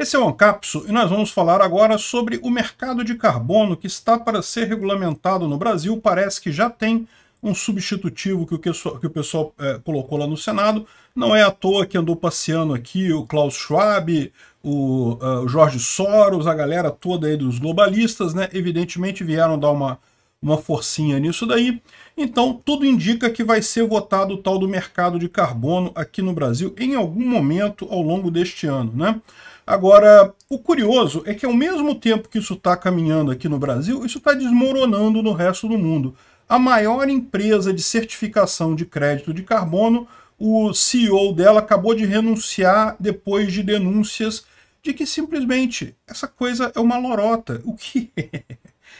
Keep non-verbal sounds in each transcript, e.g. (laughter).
Esse é o Ancapso e nós vamos falar agora sobre o mercado de carbono que está para ser regulamentado no Brasil. Parece que já tem um substitutivo que o, que, que o pessoal é, colocou lá no Senado. Não é à toa que andou passeando aqui o Klaus Schwab, o, uh, o Jorge Soros, a galera toda aí dos globalistas, né? Evidentemente vieram dar uma, uma forcinha nisso daí. Então, tudo indica que vai ser votado o tal do mercado de carbono aqui no Brasil em algum momento ao longo deste ano, né? Agora, o curioso é que ao mesmo tempo que isso está caminhando aqui no Brasil, isso está desmoronando no resto do mundo. A maior empresa de certificação de crédito de carbono, o CEO dela acabou de renunciar depois de denúncias de que simplesmente essa coisa é uma lorota. O que (laughs) é,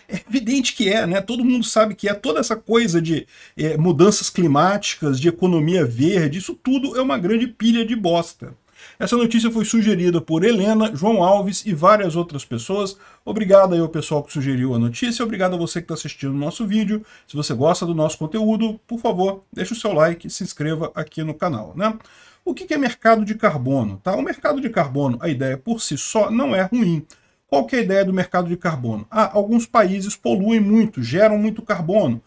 é? evidente que é, né? Todo mundo sabe que é toda essa coisa de é, mudanças climáticas, de economia verde, isso tudo é uma grande pilha de bosta. Essa notícia foi sugerida por Helena, João Alves e várias outras pessoas. Obrigado aí ao pessoal que sugeriu a notícia, obrigado a você que está assistindo o nosso vídeo. Se você gosta do nosso conteúdo, por favor, deixe o seu like e se inscreva aqui no canal. Né? O que é mercado de carbono? Tá? O mercado de carbono, a ideia por si só, não é ruim. Qual que é a ideia do mercado de carbono? Ah, alguns países poluem muito, geram muito carbono.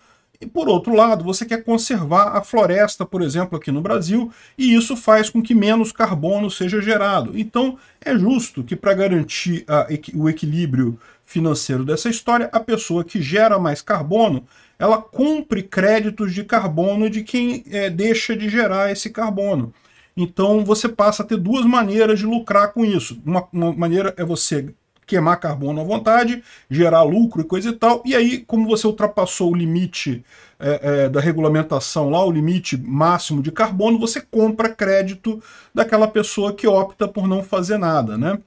E por outro lado, você quer conservar a floresta, por exemplo, aqui no Brasil, e isso faz com que menos carbono seja gerado. Então, é justo que para garantir a, ah, o equilíbrio financeiro dessa história, a pessoa que gera mais carbono, ela cumpre créditos de carbono de quem é, deixa de gerar esse carbono. Então você passa a ter duas maneiras de lucrar com isso. Uma, uma maneira é você queimar carbono à vontade, gerar lucro e coisa e tal. E aí, como você ultrapassou o limite é, é, da regulamentação lá, o limite máximo de carbono, você compra crédito daquela pessoa que opta por não fazer nada, né?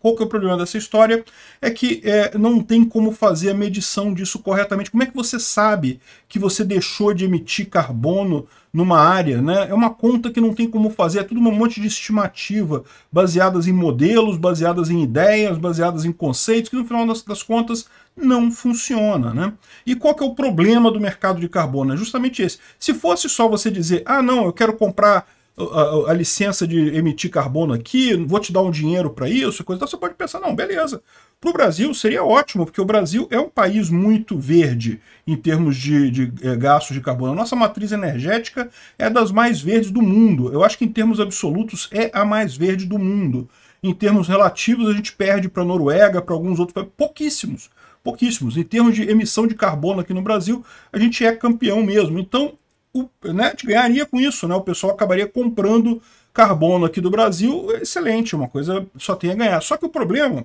Qual que é o problema dessa história? É que é, não tem como fazer a medição disso corretamente. Como é que você sabe que você deixou de emitir carbono numa área? Né? É uma conta que não tem como fazer, é tudo um monte de estimativa, baseadas em modelos, baseadas em ideias, baseadas em conceitos, que no final das, das contas não funciona. Né? E qual que é o problema do mercado de carbono? É justamente esse. Se fosse só você dizer, ah não, eu quero comprar a, a, licença de emitir carbono aqui, vou te dar um dinheiro para isso, coisa tal. Você pode pensar, não, beleza. Para o Brasil seria ótimo, porque o Brasil é um país muito verde em termos de, de é, gastos de carbono. A nossa matriz energética é das mais verdes do mundo. Eu acho que em termos absolutos é a mais verde do mundo. Em termos relativos, a gente perde para a Noruega, para alguns outros países, pouquíssimos pouquíssimos. Em termos de emissão de carbono aqui no Brasil, a gente é campeão mesmo. Então, o, né, ganharia com isso, né? O pessoal acabaria comprando carbono aqui do Brasil, excelente, uma coisa só tem a ganhar. Só que o problema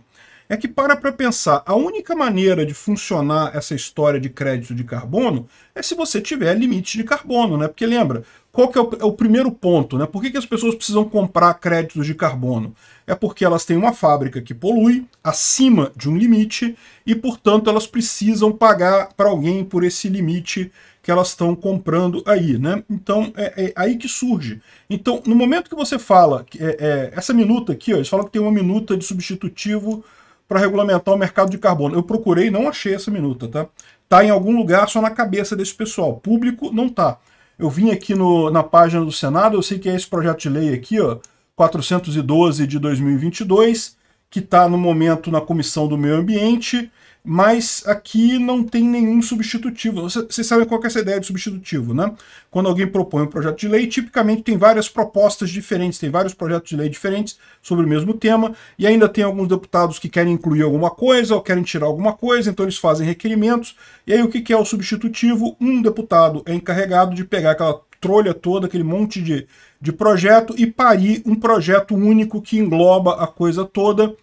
é que para para pensar, a única maneira de funcionar essa história de crédito de carbono é se você tiver limite de carbono, né? Porque lembra, qual que é o, é o primeiro ponto, né? Por que, que as pessoas precisam comprar créditos de carbono? É porque elas têm uma fábrica que polui acima de um limite e, portanto, elas precisam pagar para alguém por esse limite que elas estão comprando aí, né? Então é, é, aí que surge. Então, no momento que você fala, é, é, essa minuta aqui, ó, eles falam que tem uma minuta de substitutivo para regulamentar o mercado de carbono. Eu procurei, não achei essa minuta, tá? Tá em algum lugar só na cabeça desse pessoal. Público não tá. Eu vim aqui no, na página do Senado, eu sei que é esse projeto de lei aqui, ó, 412 de 2022, que está no momento na Comissão do Meio Ambiente mas aqui não tem nenhum substitutivo. Vocês sabem qual é essa ideia de substitutivo, né? Quando alguém propõe um projeto de lei, tipicamente tem várias propostas diferentes, tem vários projetos de lei diferentes sobre o mesmo tema, e ainda tem alguns deputados que querem incluir alguma coisa ou querem tirar alguma coisa, então eles fazem requerimentos. E aí o que é o substitutivo? Um deputado é encarregado de pegar aquela trolha toda, aquele monte de, de projeto e parir um projeto único que engloba a coisa toda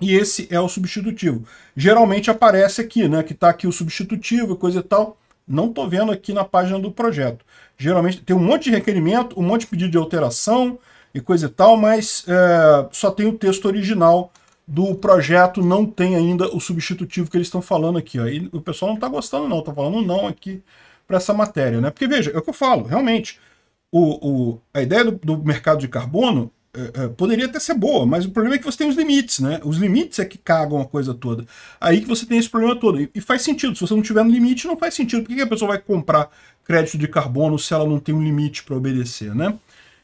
e esse é o substitutivo. Geralmente aparece aqui, né? Que está aqui o substitutivo, coisa e tal. Não estou vendo aqui na página do projeto. Geralmente tem um monte de requerimento, um monte de pedido de alteração e coisa e tal, mas é, só tem o texto original do projeto, não tem ainda o substitutivo que eles estão falando aqui. Ó. E o pessoal não está gostando não, está falando não aqui para essa matéria. Né? Porque veja, é o que eu falo, realmente, o, o, a ideia do, do mercado de carbono é, é, poderia até ser boa, mas o problema é que você tem os limites, né? Os limites é que cagam a coisa toda. Aí que você tem esse problema todo. E faz sentido, se você não tiver um limite, não faz sentido. Por que a pessoa vai comprar crédito de carbono se ela não tem um limite para obedecer, né?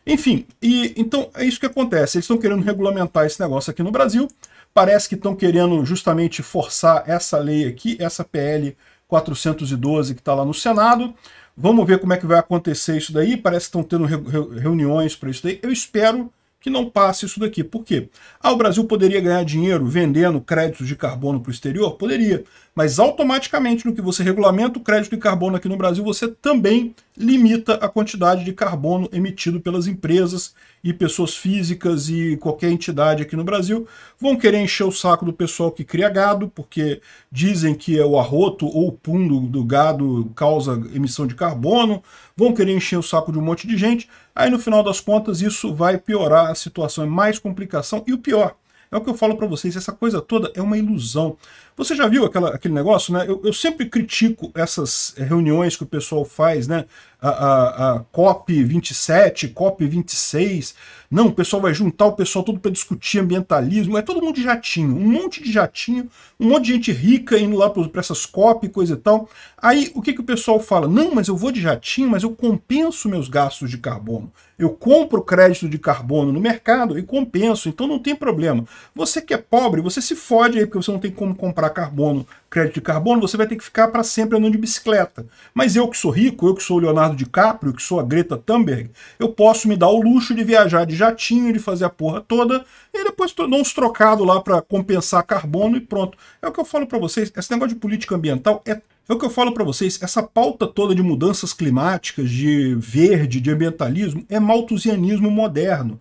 Enfim, e então é isso que acontece. Eles estão querendo regulamentar esse negócio aqui no Brasil. Parece que estão querendo justamente forçar essa lei aqui, essa PL 412 que está lá no Senado. Vamos ver como é que vai acontecer isso daí. Parece que estão tendo reuniões para isso daí. Eu espero que não passe isso daqui. Por quê? Ah, o Brasil poderia ganhar dinheiro vendendo créditos de carbono para o exterior? Poderia mas automaticamente no que você regulamenta o crédito de carbono aqui no Brasil, você também limita a quantidade de carbono emitido pelas empresas e pessoas físicas e qualquer entidade aqui no Brasil. Vão querer encher o saco do pessoal que cria gado, porque dizem que é o arroto ou o pum do, do gado causa emissão de carbono. Vão querer encher o saco de um monte de gente. Aí no final das contas isso vai piorar a situação, é mais complicação e o pior, é o que eu falo para vocês, essa coisa toda é uma ilusão. Você já viu aquela, aquele negócio, né? Eu, eu sempre critico essas reuniões que o pessoal faz, né? a, a, a COP27, COP26. Não, o pessoal vai juntar o pessoal todo para discutir ambientalismo. É todo mundo de jatinho, um monte de jatinho, um monte de gente rica indo lá para essas COP e coisa e tal. Aí o que, que o pessoal fala? Não, mas eu vou de jatinho, mas eu compenso meus gastos de carbono. Eu compro crédito de carbono no mercado e compenso, então não tem problema. Você que é pobre, você se fode aí, porque você não tem como comprar carbono, crédito de carbono, você vai ter que ficar para sempre andando de bicicleta. Mas eu que sou rico, eu que sou o Leonardo Leonardo DiCaprio, que sou a Greta Thunberg, eu posso me dar o luxo de viajar de jatinho, de fazer a porra toda, e depois dar uns trocados lá para compensar carbono e pronto. É o que eu falo para vocês, esse negócio de política ambiental é é o que eu falo para vocês, essa pauta toda de mudanças climáticas, de verde, de ambientalismo, é malthusianismo moderno.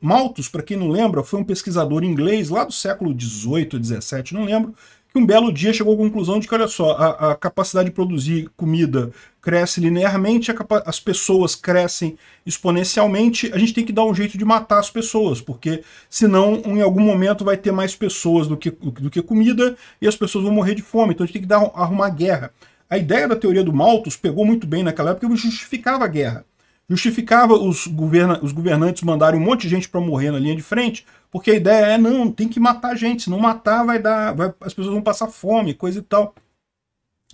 Malthus, para quem não lembra, foi um pesquisador inglês lá do século XVIII, XVII, não lembro, que um belo dia chegou à conclusão de que, olha só, a, a capacidade de produzir comida cresce linearmente, as pessoas crescem exponencialmente, a gente tem que dar um jeito de matar as pessoas, porque senão em algum momento vai ter mais pessoas do que, do que comida e as pessoas vão morrer de fome, então a gente tem que dar, arrumar guerra. A ideia da teoria do Malthus pegou muito bem naquela época, e justificava a guerra. Justificava os, governa os governantes mandarem um monte de gente para morrer na linha de frente, porque a ideia é, não, tem que matar a gente, se não matar vai dar, vai, as pessoas vão passar fome, coisa e tal.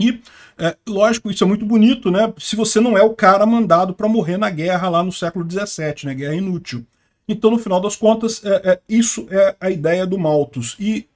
E, é, lógico, isso é muito bonito, né? Se você não é o cara mandado para morrer na guerra lá no século XVII, né? Guerra inútil. Então, no final das contas, é, é, isso é a ideia do Malthus. E,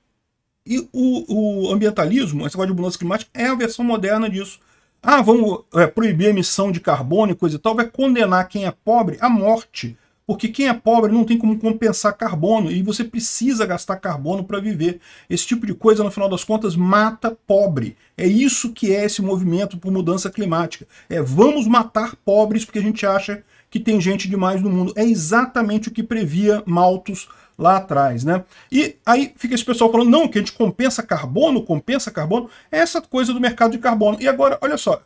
e o, o ambientalismo, essa coisa de mudança climática, é a versão moderna disso ah, vamos é, proibir a emissão de carbono e coisa e tal, vai condenar quem é pobre à morte. Porque quem é pobre não tem como compensar carbono e você precisa gastar carbono para viver. Esse tipo de coisa, no final das contas, mata pobre. É isso que é esse movimento por mudança climática. É vamos matar pobres porque a gente acha que tem gente demais no mundo. É exatamente o que previa Malthus lá atrás, né? E aí fica esse pessoal falando, não, que a gente compensa carbono, compensa carbono, é essa coisa do mercado de carbono. E agora, olha só,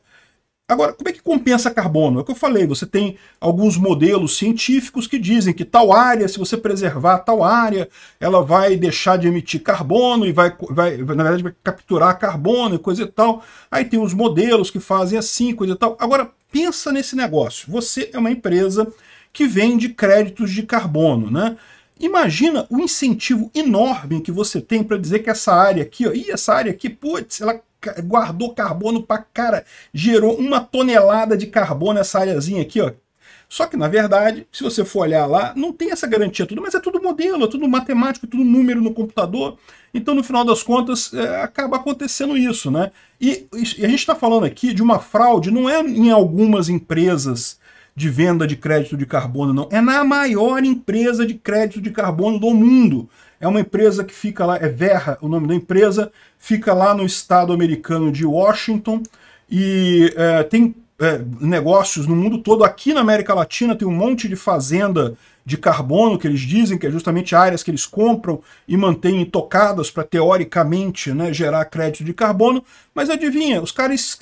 Agora, como é que compensa carbono? É o que eu falei, você tem alguns modelos científicos que dizem que tal área, se você preservar tal área, ela vai deixar de emitir carbono e vai, vai na verdade, vai capturar carbono e coisa e tal. Aí tem os modelos que fazem assim, coisa e tal. Agora, pensa nesse negócio. Você é uma empresa que vende créditos de carbono, né? Imagina o incentivo enorme que você tem para dizer que essa área aqui, ó, e essa área aqui, putz, ela guardou carbono para cara, gerou uma tonelada de carbono essa áreazinha aqui, ó. Só que, na verdade, se você for olhar lá, não tem essa garantia tudo, mas é tudo modelo, é tudo matemático, é tudo número no computador. Então, no final das contas, é, acaba acontecendo isso, né? E, e a gente está falando aqui de uma fraude, não é em algumas empresas de venda de crédito de carbono, não. É na maior empresa de crédito de carbono do mundo. É uma empresa que fica lá, é Verra o nome da empresa, fica lá no estado americano de Washington e é, tem é, negócios no mundo todo. Aqui na América Latina tem um monte de fazenda de carbono que eles dizem que é justamente áreas que eles compram e mantêm tocadas para teoricamente né, gerar crédito de carbono. Mas adivinha, os caras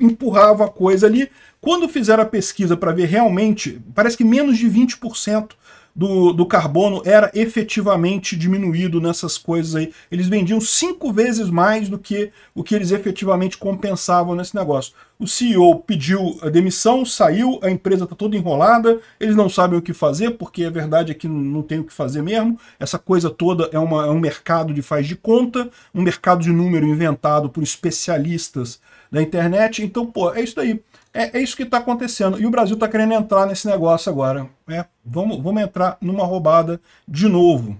empurravam a coisa ali quando fizeram a pesquisa para ver realmente, parece que menos de 20% do, do carbono era efetivamente diminuído nessas coisas aí. Eles vendiam cinco vezes mais do que o que eles efetivamente compensavam nesse negócio o CEO pediu a demissão, saiu, a empresa está toda enrolada, eles não sabem o que fazer, porque a verdade é que não tem o que fazer mesmo. Essa coisa toda é, uma, é um mercado de faz de conta, um mercado de número inventado por especialistas da internet. Então, pô, é isso daí. É, é isso que está acontecendo. E o Brasil está querendo entrar nesse negócio agora. É, vamos, vamos entrar numa roubada de novo.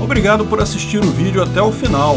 Obrigado por assistir o vídeo até o final.